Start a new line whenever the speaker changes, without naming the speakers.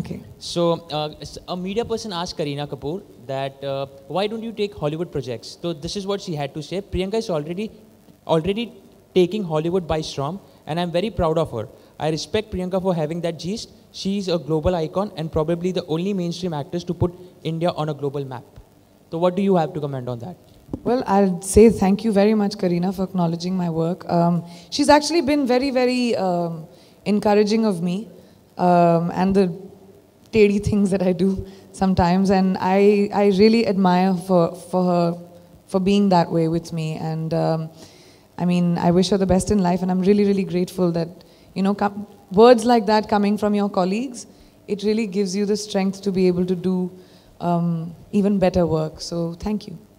Okay. So uh, a media person asked Karina Kapoor that uh, why don't you take Hollywood projects? So this is what she had to say. Priyanka is already already taking Hollywood by storm, and I'm very proud of her. I respect Priyanka for having that gist. She is a global icon and probably the only mainstream actress to put India on a global map. So what do you have to comment on that?
Well, I'll say thank you very much, Karina, for acknowledging my work. Um, she's actually been very, very um, encouraging of me. Um, and the shady things that I do sometimes, and I I really admire for for her for being that way with me. And um, I mean, I wish her the best in life, and I'm really really grateful that you know words like that coming from your colleagues, it really gives you the strength to be able to do um, even better work. So thank you.